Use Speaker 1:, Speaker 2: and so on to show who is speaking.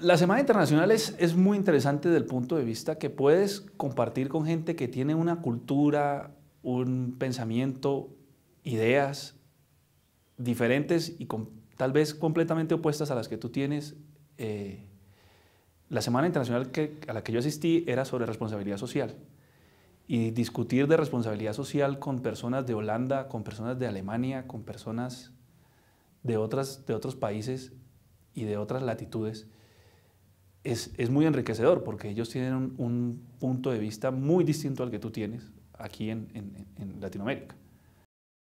Speaker 1: la Semana Internacional es, es, muy interesante desde el punto de vista que puedes compartir con gente que tiene una cultura, un pensamiento, ideas diferentes y tal vez completamente opuestas a las que tú tienes. Eh, la Semana Internacional a la que yo asistí era sobre responsabilidad social y discutir de responsabilidad social con personas de Holanda, con personas de Alemania, con personas de, otras, de otros países y de otras latitudes es, es, muy enriquecedor porque ellos tienen un, punto de vista muy distinto al que tú tienes aquí en, en Latinoamérica.